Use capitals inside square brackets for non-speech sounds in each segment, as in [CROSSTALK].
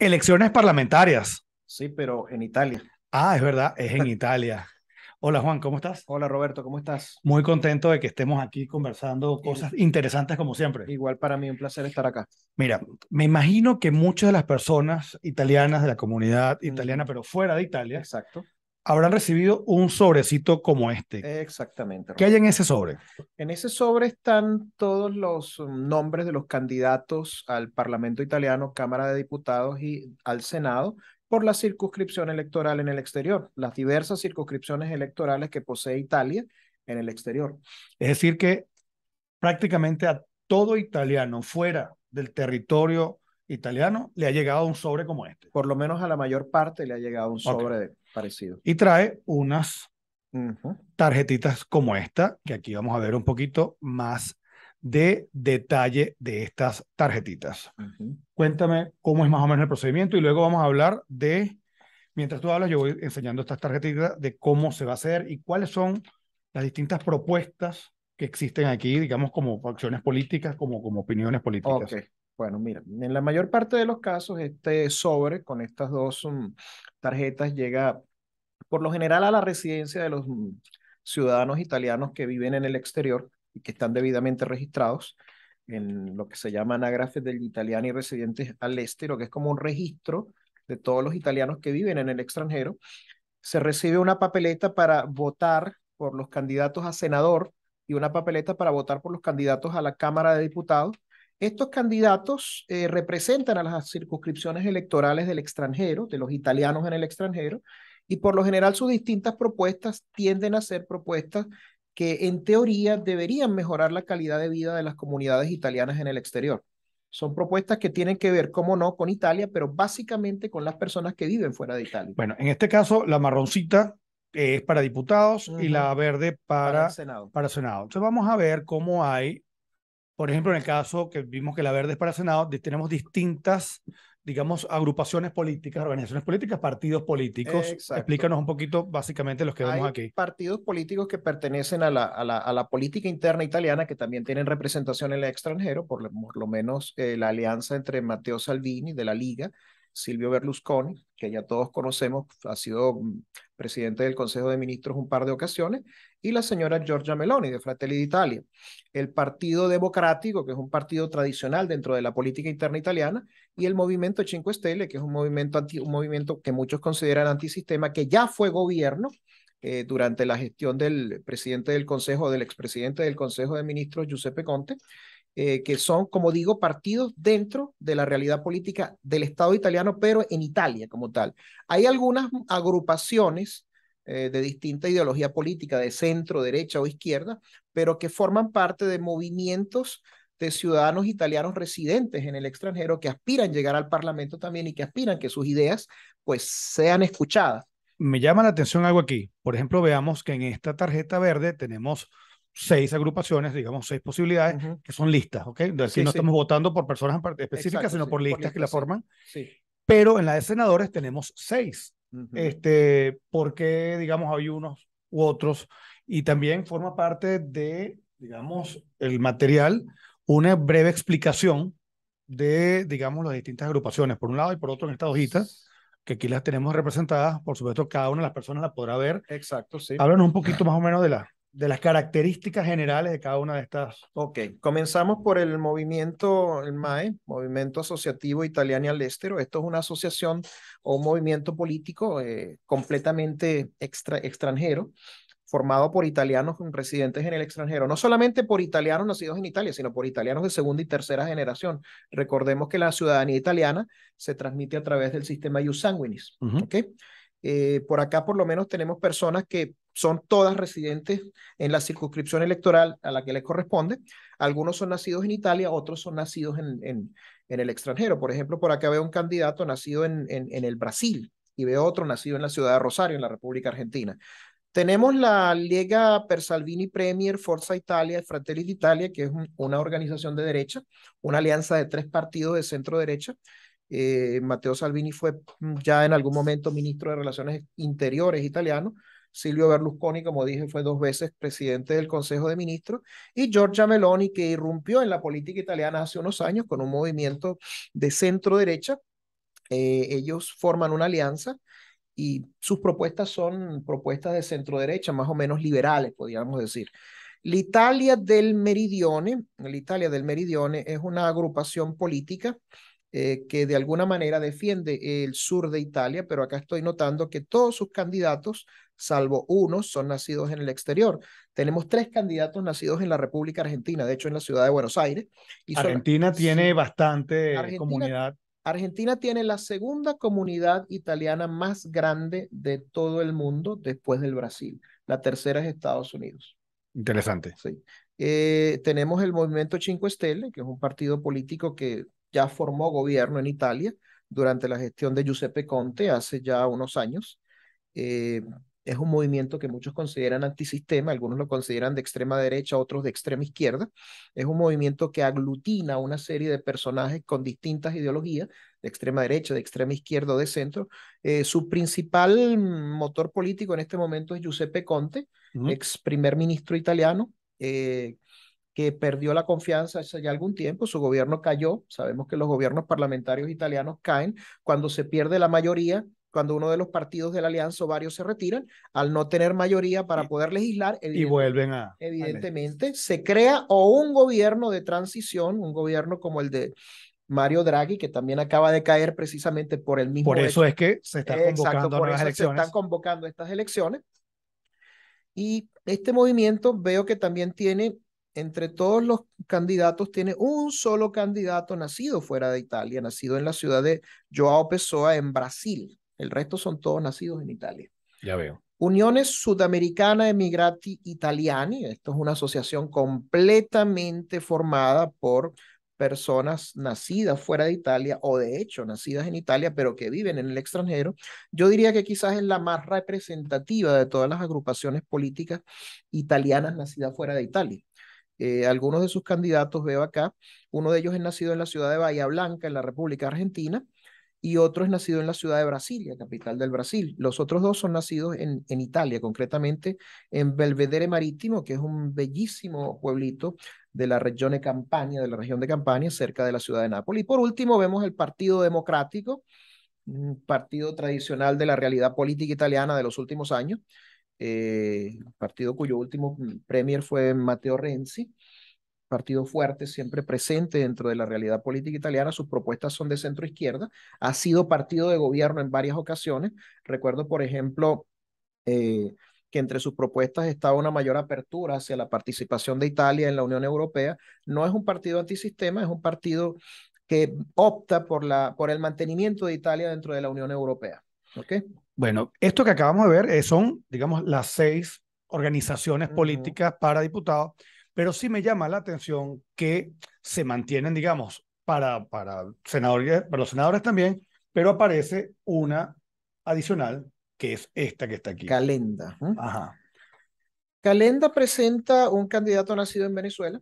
Elecciones parlamentarias. Sí, pero en Italia. Ah, es verdad, es en [LAUGHS] Italia. Hola Juan, ¿cómo estás? Hola Roberto, ¿cómo estás? Muy contento de que estemos aquí conversando cosas interesantes como siempre. Igual para mí, un placer estar acá. Mira, me imagino que muchas de las personas italianas de la comunidad italiana, pero fuera de Italia, Exacto habrán recibido un sobrecito como este. Exactamente. ¿Qué hay en ese sobre? En ese sobre están todos los um, nombres de los candidatos al Parlamento italiano, Cámara de Diputados y al Senado por la circunscripción electoral en el exterior, las diversas circunscripciones electorales que posee Italia en el exterior. Es decir, que prácticamente a todo italiano fuera del territorio italiano le ha llegado un sobre como este. Por lo menos a la mayor parte le ha llegado un sobre de Parecido. Y trae unas tarjetitas como esta, que aquí vamos a ver un poquito más de detalle de estas tarjetitas. Cuéntame cómo es más o menos el procedimiento y luego vamos a hablar de, mientras tú hablas, yo voy enseñando estas tarjetitas de cómo se va a hacer y cuáles son las distintas propuestas que existen aquí, digamos, como facciones políticas, como, como opiniones políticas. Okay. Bueno, mira, en la mayor parte de los casos, este sobre con estas dos mm, tarjetas llega por lo general a la residencia de los mm, ciudadanos italianos que viven en el exterior y que están debidamente registrados en lo que se llama anágrafes del italiano y residentes al este, lo que es como un registro de todos los italianos que viven en el extranjero. Se recibe una papeleta para votar por los candidatos a senador y una papeleta para votar por los candidatos a la Cámara de Diputados estos candidatos eh, representan a las circunscripciones electorales del extranjero, de los italianos en el extranjero, y por lo general sus distintas propuestas tienden a ser propuestas que en teoría deberían mejorar la calidad de vida de las comunidades italianas en el exterior. Son propuestas que tienen que ver, cómo no, con Italia, pero básicamente con las personas que viven fuera de Italia. Bueno, en este caso, la marroncita eh, es para diputados y la verde para, para Senado. Entonces vamos a ver cómo hay por ejemplo, en el caso que vimos que la Verde es para Senado, tenemos distintas, digamos, agrupaciones políticas, organizaciones políticas, partidos políticos. Explícanos un poquito básicamente los que vemos aquí. Partidos políticos que pertenecen a la, a la, a, la, política interna italiana, que también tienen representación en el extranjero, por, lo menos eh, la alianza entre Matteo Salvini de la Liga Silvio Berlusconi, que ya todos conocemos, ha sido mm, presidente del Consejo de Ministros un par de ocasiones, y la señora Giorgia Meloni de Fratelli d'Italia. El Partido Democrático, que es un partido tradicional dentro de la política interna italiana, y el Movimiento Cinque Stelle, que es un movimiento, que muchos consideran antisistema, que ya fue gobierno eh, durante la gestión del presidente del Consejo, del expresidente del Consejo de Ministros, Giuseppe Conte, eh, que son, como digo, partidos dentro de la realidad política del Estado italiano, pero en Italia como tal. Hay algunas agrupaciones eh, de distinta ideología política, de centro, derecha o izquierda, pero que forman parte de movimientos de ciudadanos italianos residentes en el extranjero que aspiran llegar al Parlamento también y que aspiran que sus ideas pues sean escuchadas. Me llama la atención algo aquí. Por ejemplo, veamos que en esta tarjeta verde tenemos seis agrupaciones, digamos, seis posibilidades, que son listas, ¿ok? Entonces, no estamos votando por personas específicas, sino por listas que la forman. Sí. Pero en la de senadores tenemos seis, este, porque, digamos, hay unos u otros, y también forma parte de, digamos, el material, una breve explicación de, digamos, las distintas agrupaciones, por un lado y por otro en esta hojita, que aquí las tenemos representadas, por supuesto, cada una de las personas la podrá ver. Exacto, sí. Háblanos un poquito más o menos de, la, de las características generales de cada una de estas. Ok, comenzamos por el movimiento, el MAE, Movimiento Asociativo Italiano al estero Esto es una asociación o un movimiento político eh, completamente extra, extranjero, formado por italianos residentes en el extranjero, no solamente por italianos nacidos en Italia, sino por italianos de segunda y tercera generación. Recordemos que la ciudadanía italiana se transmite a través del sistema ius sanguinis. ¿okay? Eh, por acá por lo menos tenemos personas que son todas residentes en la circunscripción electoral a la que les corresponde. Algunos son nacidos en Italia, otros son nacidos en, en, el extranjero. Por ejemplo, por acá veo un candidato nacido en, en, el Brasil y veo otro nacido en la ciudad de Rosario, en la República Argentina. Tenemos la Lega Salvini Premier, Forza Italia, Fratelli d'Italia, que es una organización de derecha, una alianza de tres partidos de centro derecha, eh, Matteo Salvini fue ya en algún momento ministro de Relaciones Interiores italiano, Silvio Berlusconi, como dije, fue dos veces presidente del Consejo de Ministros, y Giorgia Meloni, que irrumpió en la política italiana hace unos años con un movimiento de centro derecha. Eh, ellos forman una alianza y sus propuestas son propuestas de centro derecha, más o menos liberales, podríamos decir. L'Italia del Meridione, Italia del Meridione es una agrupación política eh, que de alguna manera defiende el sur de Italia, pero acá estoy notando que todos sus candidatos salvo uno, son nacidos en el exterior. Tenemos tres candidatos nacidos en la República Argentina, de hecho en la ciudad de Buenos Aires. Y Argentina tiene bastante comunidad. Argentina tiene la segunda comunidad italiana más grande de todo el mundo después del Brasil. La tercera es Estados Unidos. Interesante. Sí. Eh, tenemos el Movimiento Cinque Stelle, que es un partido político que ya formó gobierno en Italia durante la gestión de Giuseppe Conte hace ya unos años. Eh, es un movimiento que muchos consideran antisistema, algunos lo consideran de extrema derecha, otros de extrema izquierda. Es un movimiento que aglutina una serie de personajes con distintas ideologías, de extrema derecha, de extrema izquierda o de centro. Eh, su principal motor político en este momento es Giuseppe Conte, ex primer ministro italiano. Eh, que perdió la confianza hace ya algún tiempo, su gobierno cayó, sabemos que los gobiernos parlamentarios italianos caen cuando se pierde la mayoría cuando uno de los partidos de la alianza o varios se retiran, al no tener mayoría para poder legislar, y vuelven a... Evidentemente, se crea o un gobierno de transición, un gobierno como el de Mario Draghi, que también acaba de caer precisamente por el mismo... Por eso es que se están convocando elecciones. Se están convocando estas elecciones. Y este movimiento veo que también tiene, entre todos los candidatos, tiene un solo candidato nacido fuera de Italia, nacido en la ciudad de Joao Pessoa, en Brasil. El resto son todos nacidos en Italia. Ya veo. Uniones Sudamericana Emigrati Italiani. Esto es una asociación completamente formada por personas nacidas fuera de Italia o de hecho nacidas en Italia pero que viven en el extranjero, yo diría que quizás es la más representativa de todas las agrupaciones políticas italianas nacidas fuera de Italia. Eh, algunos de sus candidatos veo acá, uno de ellos es nacido en la ciudad de Bahía Blanca, en la República Argentina, y otro es nacido en la ciudad de Brasilia, capital del Brasil. Los otros dos son nacidos en, Italia, concretamente en Belvedere Marítimo, que es un bellísimo pueblito de la región de Campania, de la región de Campania, cerca de la ciudad de Nápoles. Y por último vemos el Partido Democrático, un partido tradicional de la realidad política italiana de los últimos años, eh, partido cuyo último mm, premier fue Matteo Renzi, partido fuerte, siempre presente dentro de la realidad política italiana. Sus propuestas son de centro izquierda. Ha sido partido de gobierno en varias ocasiones. Recuerdo, por ejemplo, eh, que entre sus propuestas estaba una mayor apertura hacia la participación de Italia en la Unión Europea. No es un partido antisistema, es un partido que opta por, la, por el mantenimiento de Italia dentro de la Unión Europea. ¿Okay? Bueno, esto que acabamos de ver eh, son, digamos, las seis organizaciones políticas para diputados pero sí me llama la atención que se mantienen, digamos, para, para, senadores, para los senadores también, pero aparece una adicional que es esta que está aquí. Calenda. ¿eh? Ajá. Calenda presenta un candidato nacido en Venezuela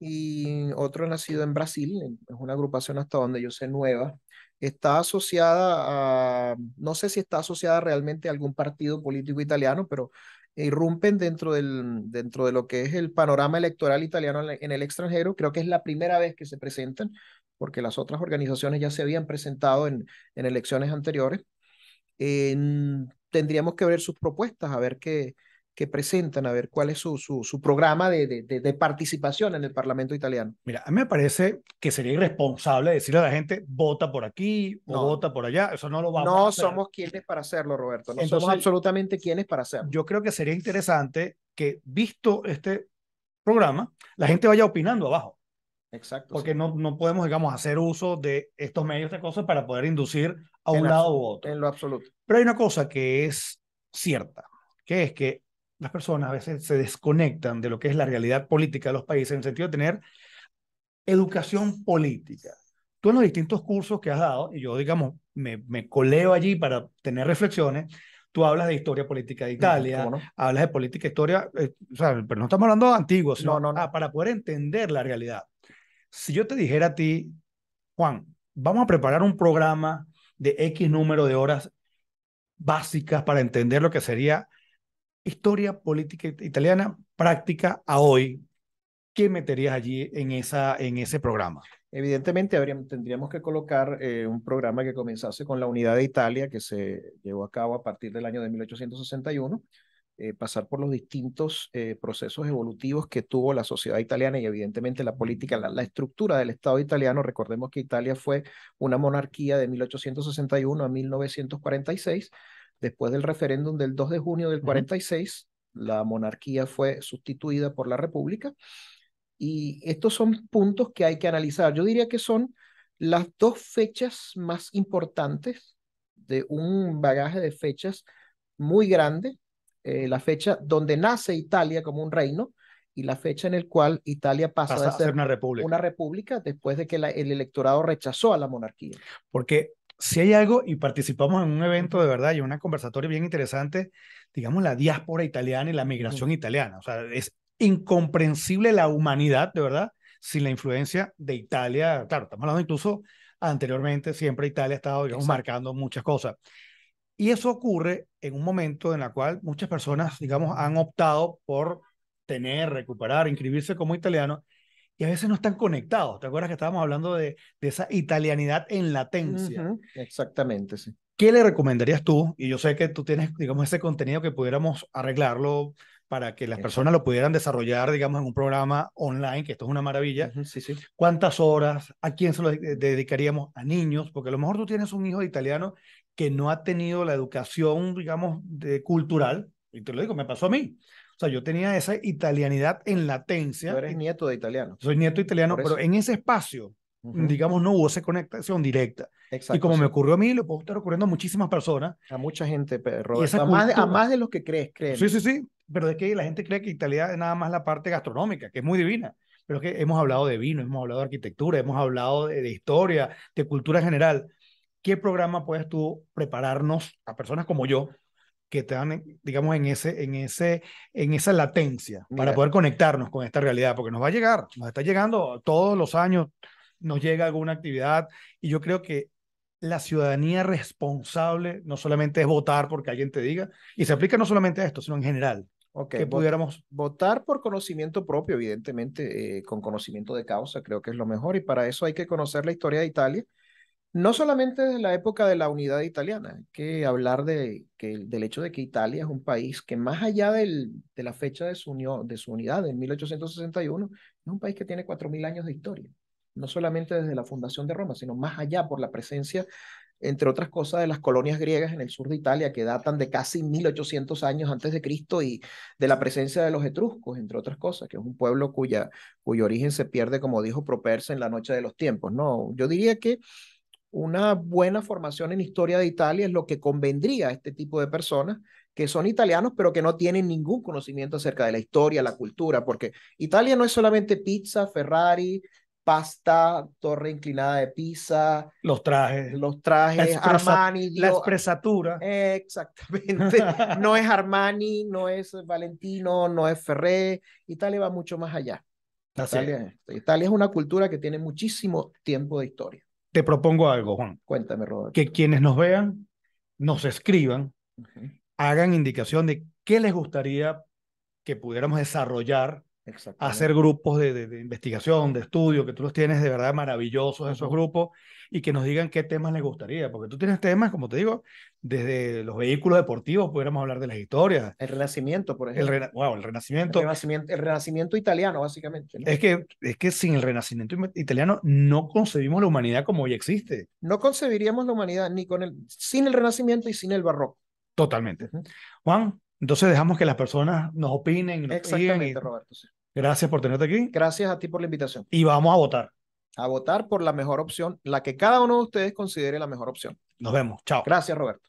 y otro nacido en Brasil, es una agrupación hasta donde yo sé nueva, está asociada a, no sé si está asociada realmente a algún partido político italiano, pero irrumpen dentro, del, dentro de lo que es el panorama electoral italiano en el extranjero. Creo que es la primera vez que se presentan, porque las otras organizaciones ya se habían presentado en, en elecciones anteriores. tendríamos que ver sus propuestas, a ver qué, que presentan, a ver cuál es su, su, su programa de, de, de, participación en el Parlamento italiano. Mira, a mí me parece que sería irresponsable decirle a la gente, vota por aquí o vota por allá, eso no lo vamos no a hacer. No somos quienes para hacerlo, Roberto, no somos absolutamente quienes para hacerlo. Yo creo que sería interesante que, visto este programa, la gente vaya opinando abajo. Exacto. Porque no, no podemos, digamos, hacer uso de estos medios de cosas para poder inducir a un lado u otro. En lo absoluto. Pero hay una cosa que es cierta, que es que las personas a veces se desconectan de lo que es la realidad política de los países en el sentido de tener educación política. Tú en los distintos cursos que has dado, y yo, digamos, me, me coleo allí para tener reflexiones, tú hablas de historia política de Italia, no? hablas de política, historia, eh, pero no estamos hablando de antiguos, no, no, ah, para poder entender la realidad. Si yo te dijera a ti, Juan, vamos a preparar un programa de X número de horas básicas para entender lo que sería historia política italiana práctica a hoy, ¿qué meterías allí en, esa, en ese programa? Evidentemente tendríamos que colocar eh, un programa que comenzase con la unidad de Italia que se llevó a cabo a partir del año de 1861, eh, pasar por los distintos eh, procesos evolutivos que tuvo la sociedad italiana y evidentemente la política, la, la estructura del Estado italiano. Recordemos que Italia fue una monarquía de 1861 a 1946 Después del referéndum del 2 de junio del 46, la monarquía fue sustituida por la república. Y estos son puntos que hay que analizar. Yo diría que son las dos fechas más importantes de un bagaje de fechas muy grande, eh, la fecha donde nace Italia como un reino y la fecha en el cual Italia pasa, a ser, una, república. una república después de que el electorado rechazó a la monarquía. Porque si hay algo y participamos en un evento de verdad y una conversatoria bien interesante, digamos la diáspora italiana y la migración italiana. O sea, es incomprensible la humanidad, de verdad, sin la influencia de Italia. Claro, estamos hablando incluso anteriormente, siempre Italia ha estado, digamos, marcando muchas cosas. Y eso ocurre en un momento en el cual muchas personas, digamos, han optado por tener, recuperar, inscribirse como italiano y a veces no están conectados. ¿Te acuerdas que estábamos hablando de, esa italianidad en latencia? Exactamente, sí. ¿Qué le recomendarías tú? Y yo sé que tú tienes, digamos, ese contenido que pudiéramos arreglarlo para que las personas lo pudieran desarrollar, digamos, en un programa online, que esto es una maravilla. sí, sí. ¿Cuántas horas? ¿A quién se lo dedicaríamos? A niños, porque a lo mejor tú tienes un hijo italiano que no ha tenido la educación, digamos, de, cultural. Y te lo digo, me pasó a mí. O sea, yo tenía esa italianidad en latencia. Tú eres nieto de italiano. Soy nieto italiano, pero en ese espacio, digamos, no hubo esa conexión directa. Exacto, y como me ocurrió a mí, lo puedo estar ocurriendo a muchísimas personas. A mucha gente, Roberto. A más, de, los que crees, crees. Sí, sí, sí. Pero es que la gente cree que Italia es nada más la parte gastronómica, que es muy divina pero es que hemos hablado de vino, hemos hablado de arquitectura, hemos hablado de, de, historia, de cultura general. ¿Qué programa puedes tú prepararnos a personas como yo que dan, eh, digamos, en, ese, en, ese, en esa latencia para poder conectarnos con esta realidad, porque nos va a llegar, nos está llegando todos los años, nos llega alguna actividad y yo creo que la ciudadanía responsable no solamente es votar porque alguien te diga, y se aplica no solamente a esto, sino en general. que pudiéramos votar por conocimiento propio, evidentemente, eh, con conocimiento de causa, creo que es lo mejor, y para eso hay que conocer la historia de Italia, no solamente desde la época de la unidad italiana, hay que hablar de, que, del hecho de que Italia es un país que más allá de la fecha de su, unión, de su unidad, en 1861, es un país que tiene 4.000 años de historia, no solamente desde la fundación de Roma, sino más allá por la presencia, entre otras cosas, de las colonias griegas en el sur de Italia, que datan de casi 1.800 años antes de Cristo y de la presencia de los etruscos, entre otras cosas, que es un pueblo cuya, cuyo origen se pierde, como dijo Properse, en la noche de los tiempos. No, yo diría que una buena formación en historia de Italia es lo que convendría a este tipo de personas que son italianos, pero que no tienen ningún conocimiento acerca de la historia, la cultura, porque Italia no es solamente pizza, Ferrari, pasta, torre inclinada de pizza. Los trajes. Los trajes, Armani. la expresatura. exactamente. [LAUGHS] No es Armani, no es Valentino, no es Ferré. Italia va mucho más allá. Italia es una cultura que tiene muchísimo tiempo de historia te propongo algo, Juan. Cuéntame, Robert. Que quienes nos vean, nos escriban, hagan indicación de qué les gustaría que pudiéramos desarrollar hacer grupos de, de, investigación, de estudio, que tú los tienes de verdad maravillosos esos grupos y que nos digan qué temas les gustaría, porque tú tienes temas, como te digo, desde los vehículos deportivos, pudiéramos hablar de las historias. El Renacimiento, por ejemplo. El, wow, el, renacimiento. el renacimiento. italiano, básicamente. Es, que, es que sin el Renacimiento italiano no concebimos la humanidad como hoy existe. No concebiríamos la humanidad ni con el, sin el Renacimiento y sin el Barroco. Totalmente. Juan, entonces dejamos que las personas nos opinen. Exactamente, Roberto. Gracias por tenerte aquí. Gracias a ti por la invitación. Y vamos a votar. A votar por la mejor opción, la que cada uno de ustedes considere la mejor opción. Nos vemos. Chao. Gracias, Roberto.